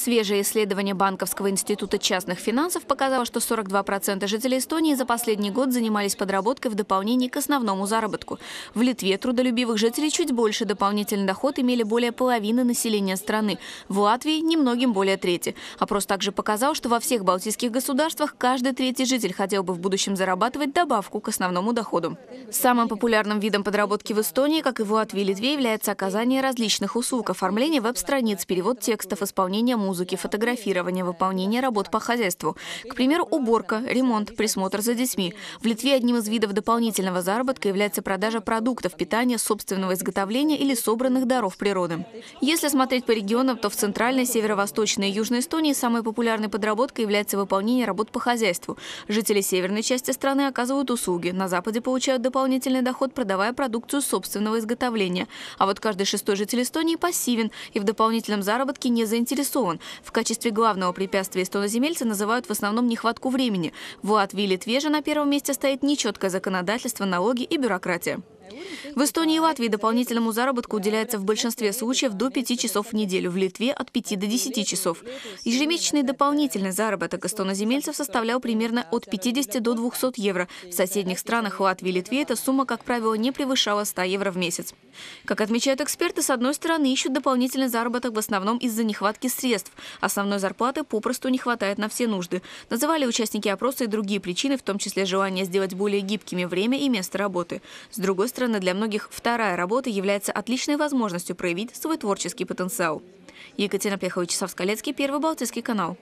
Свежее исследование Банковского института частных финансов показало, что 42% жителей Эстонии за последний год занимались подработкой в дополнении к основному заработку. В Литве трудолюбивых жителей чуть больше. Дополнительный доход имели более половины населения страны. В Латвии немногим более трети. Опрос также показал, что во всех балтийских государствах каждый третий житель хотел бы в будущем зарабатывать добавку к основному доходу. Самым популярным видом подработки в Эстонии, как и в Латвии и Литве, является оказание различных услуг, оформление веб-страниц, перевод текстов, исполнение музыки музыки, фотографирование, выполнение работ по хозяйству. К примеру, уборка, ремонт, присмотр за детьми. В Литве одним из видов дополнительного заработка является продажа продуктов питания собственного изготовления или собранных даров природы. Если смотреть по регионам, то в центральной, северо-восточной и южной Эстонии самой популярной подработкой является выполнение работ по хозяйству. Жители северной части страны оказывают услуги, на западе получают дополнительный доход, продавая продукцию собственного изготовления. А вот каждый шестой житель Эстонии пассивен и в дополнительном заработке не заинтересован, в качестве главного препятствия стоноземельцы называют в основном нехватку времени. Влад Вилит Вежа на первом месте стоит нечеткое законодательство, налоги и бюрократия. В Эстонии и Латвии дополнительному заработку уделяется в большинстве случаев до 5 часов в неделю, в Литве от 5 до 10 часов. Ежемесячный дополнительный заработок эстоноземельцев составлял примерно от 50 до 200 евро. В соседних странах Латвии и Литве эта сумма, как правило, не превышала 100 евро в месяц. Как отмечают эксперты, с одной стороны, ищут дополнительный заработок в основном из-за нехватки средств. Основной зарплаты попросту не хватает на все нужды. Называли участники опроса и другие причины, в том числе желание сделать более гибкими время и место работы. С другой стороны, стороны, для многих вторая работа является отличной возможностью проявить свой творческий потенциал. Екатерина Пехович, Савскалецкий, Первый Балтийский канал.